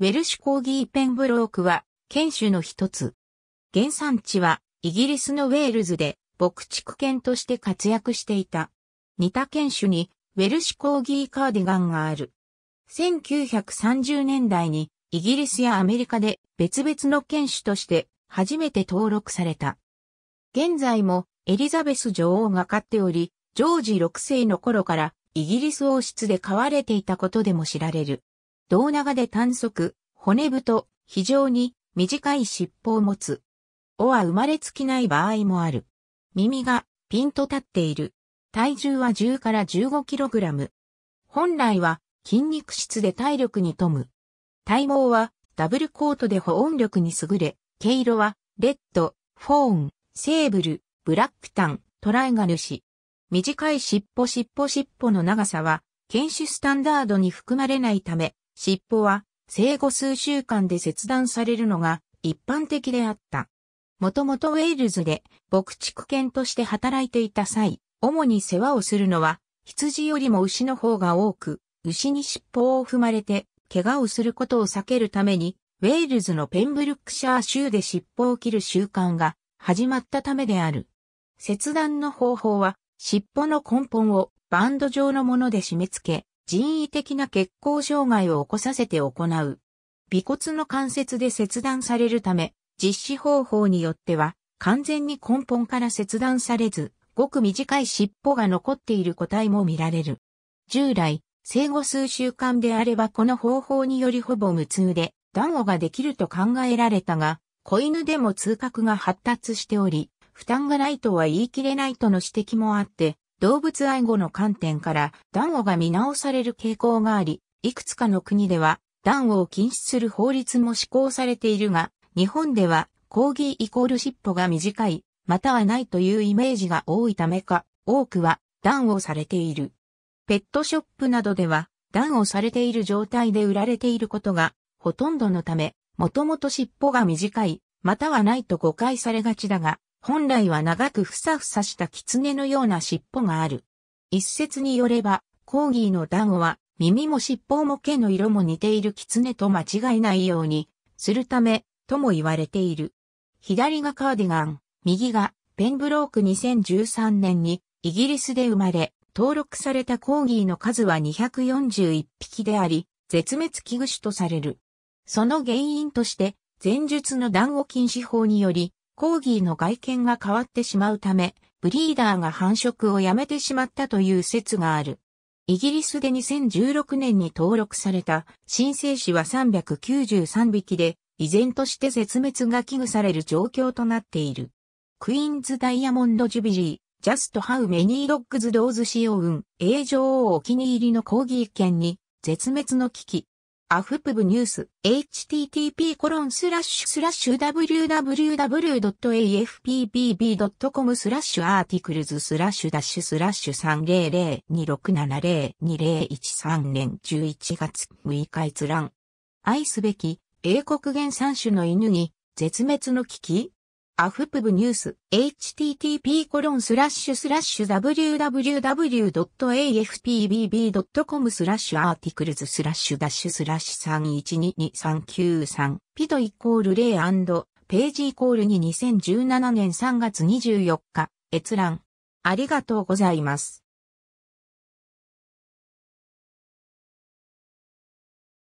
ウェルシュコーギーペンブロークは、犬種の一つ。原産地は、イギリスのウェールズで、牧畜犬として活躍していた。似た犬種に、ウェルシュコーギーカーディガンがある。1930年代に、イギリスやアメリカで別々の犬種として初めて登録された。現在もエリザベス女王が飼っており、ジョージ6世の頃からイギリス王室で飼われていたことでも知られる。胴長で短足、骨太、非常に短い尻尾を持つ。尾は生まれつきない場合もある。耳がピンと立っている。体重は10から 15kg。本来は筋肉質で体力に富む。体毛はダブルコートで保温力に優れ、毛色はレッド、フォーン、セーブル、ブラックタン、トライガルシ。短い尻尾尻尾尻尾の長さは、犬種スタンダードに含まれないため、尻尾は生後数週間で切断されるのが一般的であった。もともとウェールズで牧畜犬として働いていた際、主に世話をするのは羊よりも牛の方が多く、牛に尻尾を踏まれて怪我をすることを避けるために、ウェールズのペンブルックシャー州で尻尾を切る習慣が始まったためである。切断の方法は尻尾の根本をバンド状のもので締め付け、人為的な血行障害を起こさせて行う。尾骨の関節で切断されるため、実施方法によっては、完全に根本から切断されず、ごく短い尻尾が残っている個体も見られる。従来、生後数週間であればこの方法によりほぼ無痛で、断語ができると考えられたが、子犬でも痛覚が発達しており、負担がないとは言い切れないとの指摘もあって、動物愛護の観点から暖をが見直される傾向があり、いくつかの国では暖を禁止する法律も施行されているが、日本では抗議イコール尻尾が短い、またはないというイメージが多いためか、多くは暖をされている。ペットショップなどでは暖をされている状態で売られていることがほとんどのため、もともと尻尾が短い、またはないと誤解されがちだが、本来は長くふさふさした狐のような尻尾がある。一説によれば、コーギーの団子は耳も尻尾も毛の色も似ている狐と間違いないようにするためとも言われている。左がカーディガン、右がペンブローク2013年にイギリスで生まれ、登録されたコーギーの数は241匹であり、絶滅危惧種とされる。その原因として、前述の団子禁止法により、コーギーの外見が変わってしまうため、ブリーダーが繁殖をやめてしまったという説がある。イギリスで2016年に登録された新生死は393匹で、依然として絶滅が危惧される状況となっている。クイーンズダイヤモンドジュビリー、ジャストハウメニードッグズドーズシオウン、A 女王お気に入りのコーギー犬に、絶滅の危機、アフプブニュース http コロンスラッシュスラッシュ www.afpbb.com スラッシュアーティクルズスラッシュダッシュスラッシュ30026702013年11月6日閲覧愛すべき英国原産種の犬に絶滅の危機アフプブニュース、http コロンスラッシュスラッシュ www.afpbb.com スラッシュアーティクルズスラッシュダッシュスラッシュ3 1 2 2 9 3ピドイコールレイページイコールに2017年3月24日閲覧ありがとうございます。